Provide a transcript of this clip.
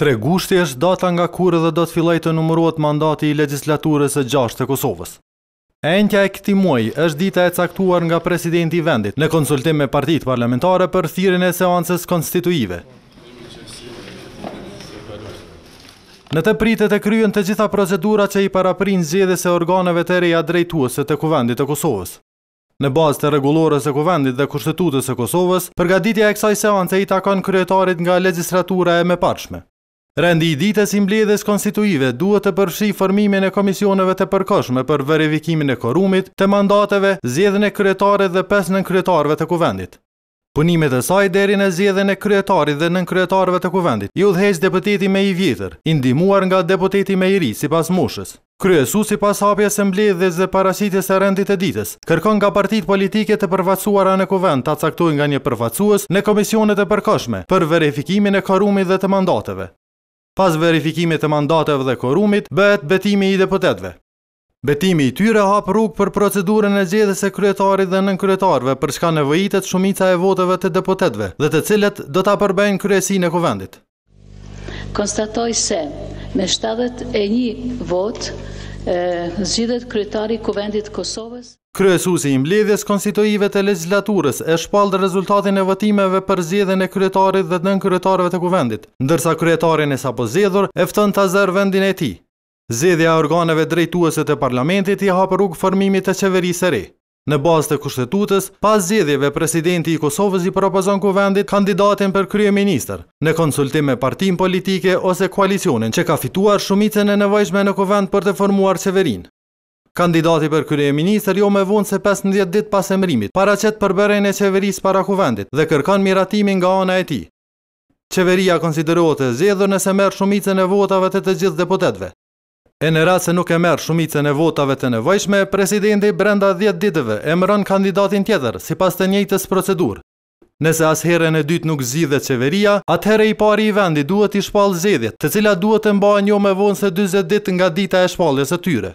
3 gushti është data nga kurë dhe do të filloj të numërohet mandati i legislaturës së 6 të Kosovës. Entja e këti muaj është dita e caktuar nga presidenti vendit në konsultim me partit parlamentare për thirin e seancës konstituive. Në të pritet e kryen të gjitha procedura që i paraprin zxedhës e organeve të reja drejtuose të kuvendit të Kosovës. Në bazë të regulores e kuvendit dhe kushtetutës e Kosovës, përgaditja e kësaj seance i takon kryetarit nga legislatura e me parshme. Rëndi i ditës i mbledhës konstituive duhet të përfshi formimin e komisioneve të përkoshme për verifikimin e korumit, të mandateve, zjedhën e kryetarit dhe pes nën kryetarve të kuvendit. Punimet e saj deri në zjedhën e kryetarit dhe nën kryetarve të kuvendit, ju dheqë deputeti me i vjetër, indimuar nga deputeti me i ri si pas moshës. Kryesu si pas hapjes e mbledhës dhe parasitis e rendit e ditës, kërkon nga partit politike të përvacuara në kuvend të caktuin nga një përfacuas në komisionet e përkoshme për verifikimin e korumit dhe të mandateve pas verifikimit të mandateve dhe korumit, bëhet betimi i deputetve. Betimi i tyre hap rrug për procedurën e gjedhës e kryetarit dhe nën kryetarve për shka nevojitet shumica e votëve të deputetve dhe të cilet do të apërbejnë kryesi në kuvendit. Konstatoj se me 71 votë zgjidhet kryetari kuvendit Kosovës. Kryesusi i mbledhjes konstituive të legislaturës e shpalë rezultatin e votimeve për zjedhen e kryetarit dhe nën kryetarëve të kuvendit, ndërsa kryetarin e sapo zjedhur eftën të zërë vendin e ti. Zjedhja organeve drejtuese të parlamentit i hapë rrugë formimit të qeverisë e re. Në bazë të kushtetutës, pas zjedhjeve presidenti i Kosovës i propozon kuvendit kandidatin për krye minister, në konsultim me partim politike ose koalicionin që ka fituar shumicën e nevajshme në kuvend për të formuar qeverin. Kandidati për krye minister jo me vonë se 15 dit pas emrimit, para qëtë përberen e qeveris para kuvendit dhe kërkan miratimin nga ona e ti. Qeveria konsiderohet e zjedhër nëse merë shumicën e votave të të gjithë deputetve. E në ratë se nuk e merë shumicën e votave të nevojshme, presidenti brenda 10 ditëve e mëron kandidatin tjetër, si pas të njëjtës procedurë. Nëse asherën e dytë nuk zidhe qeveria, atëherë i pari i vendi duhet i shpalë zedhjet, të cila duhet të mba një jo me vonë se 20 dit nga dita e shpalës e tyre.